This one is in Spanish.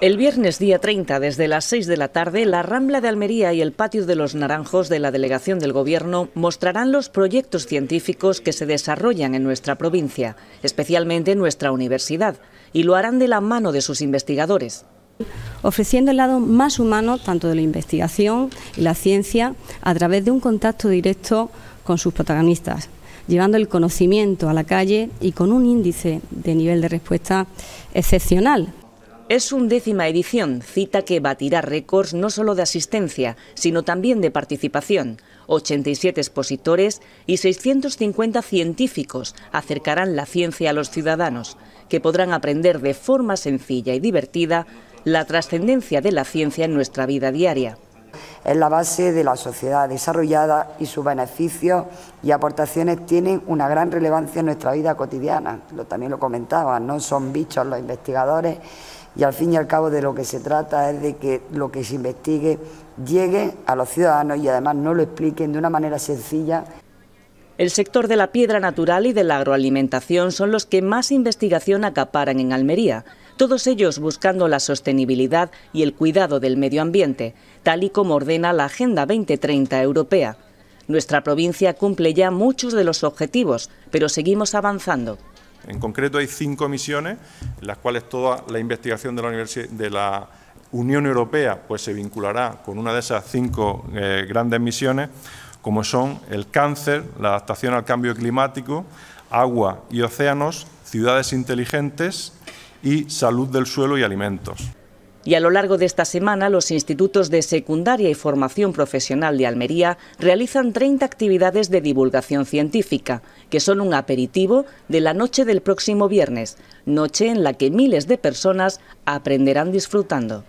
El viernes día 30, desde las 6 de la tarde, la Rambla de Almería y el Patio de los Naranjos de la Delegación del Gobierno mostrarán los proyectos científicos que se desarrollan en nuestra provincia, especialmente en nuestra universidad, y lo harán de la mano de sus investigadores ofreciendo el lado más humano tanto de la investigación y la ciencia a través de un contacto directo con sus protagonistas, llevando el conocimiento a la calle y con un índice de nivel de respuesta excepcional, es su undécima edición, cita que batirá récords no solo de asistencia, sino también de participación. 87 expositores y 650 científicos acercarán la ciencia a los ciudadanos, que podrán aprender de forma sencilla y divertida la trascendencia de la ciencia en nuestra vida diaria. Es la base de la sociedad desarrollada y sus beneficios y aportaciones tienen una gran relevancia en nuestra vida cotidiana. Lo, también lo comentaba, no son bichos los investigadores y al fin y al cabo de lo que se trata es de que lo que se investigue llegue a los ciudadanos y además no lo expliquen de una manera sencilla. El sector de la piedra natural y de la agroalimentación son los que más investigación acaparan en Almería, todos ellos buscando la sostenibilidad y el cuidado del medio ambiente, tal y como ordena la Agenda 2030 europea. Nuestra provincia cumple ya muchos de los objetivos, pero seguimos avanzando. En concreto hay cinco misiones, en las cuales toda la investigación de la, Unión Europea pues, se vinculará con una de esas cinco eh, grandes misiones, como son el cáncer, la adaptación al cambio climático, agua y océanos, ciudades inteligentes y salud del suelo y alimentos. Y a lo largo de esta semana, los institutos de secundaria y formación profesional de Almería realizan 30 actividades de divulgación científica, que son un aperitivo de la noche del próximo viernes, noche en la que miles de personas aprenderán disfrutando.